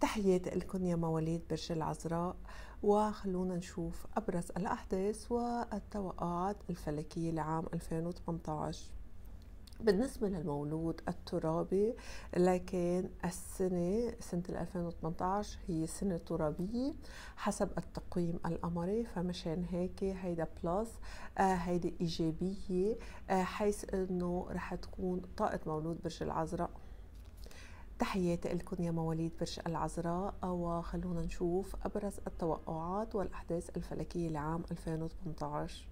تحياتي لكم يا مواليد برج العذراء وخلونا نشوف أبرز الأحداث والتوقعات الفلكية لعام 2018 بالنسبة للمولود الترابي لكن السنة سنة 2018 هي سنة ترابية حسب التقويم القمري فمشان هيك هيدا بلس آه، هيدي هيدا إيجابية آه، حيث إنه رح تكون طاقة مولود برج العذراء تحياتي لكم يا مواليد برج العذراء وخلونا نشوف أبرز التوقعات والأحداث الفلكية لعام 2018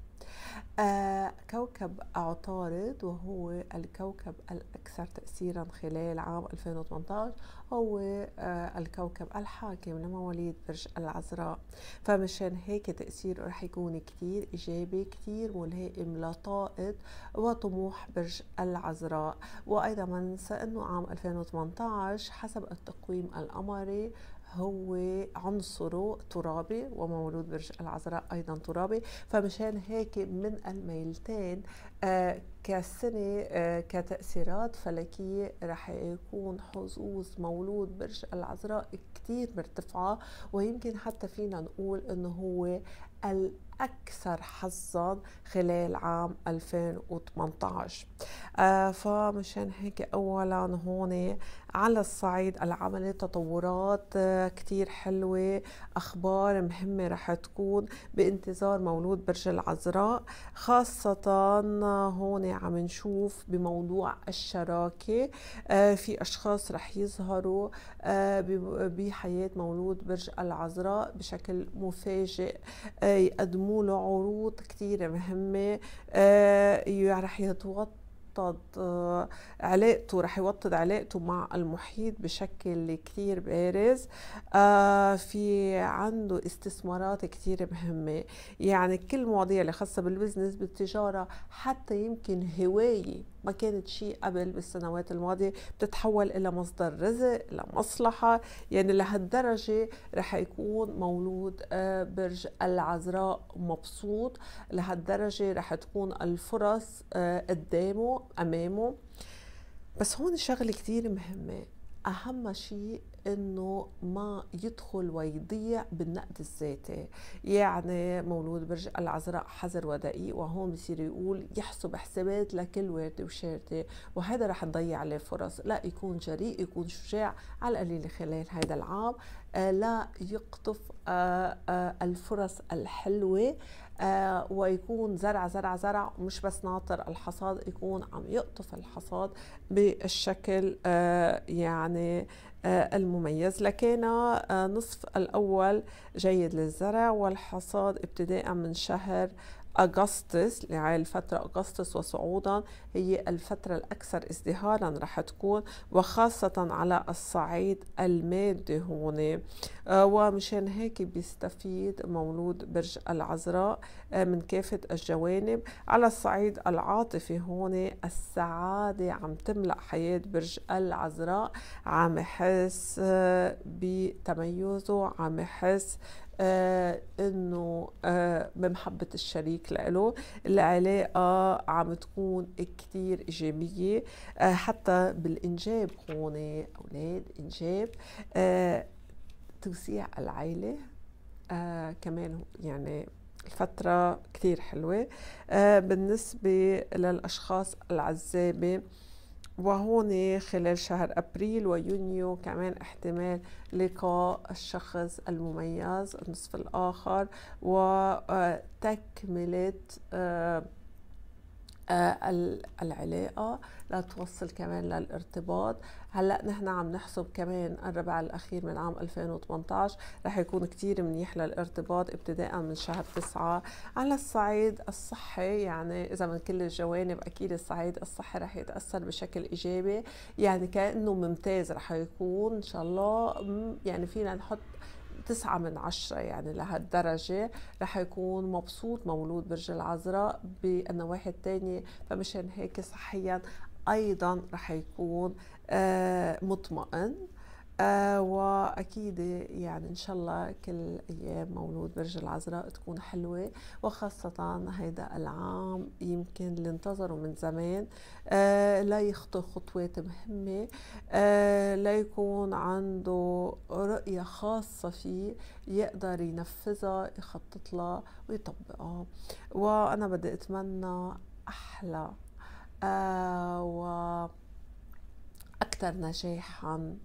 آه كوكب عطارد وهو الكوكب الأكثر تأثيرا خلال عام 2018 هو آه الكوكب الحاكم لمواليد برج العذراء فمشان هيك تأثيره رح يكون كتير إيجابي كتير ملائم لطائد وطموح برج العذراء وأيضا ما ننسى أنه عام 2018 حسب التقويم القمري هو عنصره ترابي ومولود برج العذراء ايضا ترابي فمشان هيك من الميلتين آه، كسنة آه، كتأثيرات فلكية رح يكون حظوظ مولود برج العذراء كتير مرتفعة ويمكن حتى فينا نقول انه هو الأكثر حظا خلال عام 2018 آه، فمشان هيك اولا هون على الصعيد العملي تطورات آه، كتير حلوة أخبار مهمة رح تكون بانتظار مولود برج العذراء خاصة هون عم نشوف بموضوع الشراكة آه، في أشخاص رح يظهروا بحياة مولود برج العذراء بشكل مفاجئ يقدموا له عروض كتير مهمة رح يتوطى يوطد آه، علاقته رح يوطد علاقته مع المحيط بشكل كثير بارز آه، في عنده استثمارات كثير مهمة يعني كل المواضيع اللي خاصة بالبزنس بالتجارة حتى يمكن هواية ما كانت شيء قبل بالسنوات الماضية بتتحول إلى مصدر رزق لمصلحة يعني لهالدرجة رح يكون مولود آه، برج العذراء مبسوط لهالدرجة رح تكون الفرص قدامه امامه بس هون شغله كتير مهمه اهم شيء انه ما يدخل ويضيع بالنقد الذاتي يعني مولود برج العذراء حذر ودقيق وهون بصير يقول يحسب حسابات لكل وردة وشارده وهذا رح نضيع عليه فرص لا يكون جريء يكون شجاع على القليل خلال هذا العام آه، لا يقطف آه، آه، الفرص الحلوة ويكون زرع زرع زرع مش بس ناطر الحصاد يكون عم يقطف الحصاد بالشكل يعني آه، المميز لكان آه، نصف الأول جيد للزرع والحصاد ابتداء من شهر أغسطس لهي الفترة أغسطس وصعودا هي الفترة الأكثر ازدهارا رح تكون وخاصة على الصعيد المادي هون آه، ومشان هيك بيستفيد مولود برج العذراء آه، من كافة الجوانب على الصعيد العاطفي هون السعادة عم تملأ حياة برج العذراء عم يحس آه، بتميزه عم يحس آه انه آه بمحبة الشريك له العلاقة عم تكون كتير ايجابية آه حتى بالانجاب هون اولاد انجاب آه، توسيع العيلة آه، كمان يعني الفترة كتير حلوة آه، بالنسبة للأشخاص العزابة وهون خلال شهر أبريل ويونيو كمان احتمال لقاء الشخص المميز النصف الآخر وتكملة آه، آه، العلاقة لا توصل كمان للارتباط هلا نحن عم نحسب كمان الربع الاخير من عام 2018 رح يكون كتير منيح للارتباط ابتداء من شهر تسعة على الصعيد الصحي يعني اذا من كل الجوانب اكيد الصعيد الصحي رح يتاثر بشكل ايجابي يعني كانه ممتاز رح يكون ان شاء الله يعني فينا نحط تسعة من عشرة يعني لهالدرجة رح يكون مبسوط مولود برج العذراء بالنواحي الثانية فمشان هيك صحيا ايضا رح يكون آه، مطمئن آه، واكيد يعني ان شاء الله كل ايام مولود برج العذراء تكون حلوه وخاصه هيدا العام يمكن اللي انتظروا من زمان آه، لا يخطو خطوات مهمه آه، لا يكون عنده رؤيه خاصه فيه يقدر ينفذها يخطط لها ويطبقها وانا بدي اتمنى احلى آه و اكثر نجاحا آه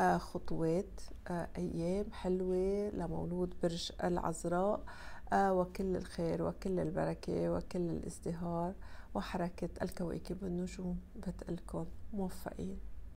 آه، خطوات آه، أيام حلوة لمولود برج العذراء آه، وكل الخير وكل البركة وكل الازدهار وحركة الكواكب والنجوم بتقلكم موفقين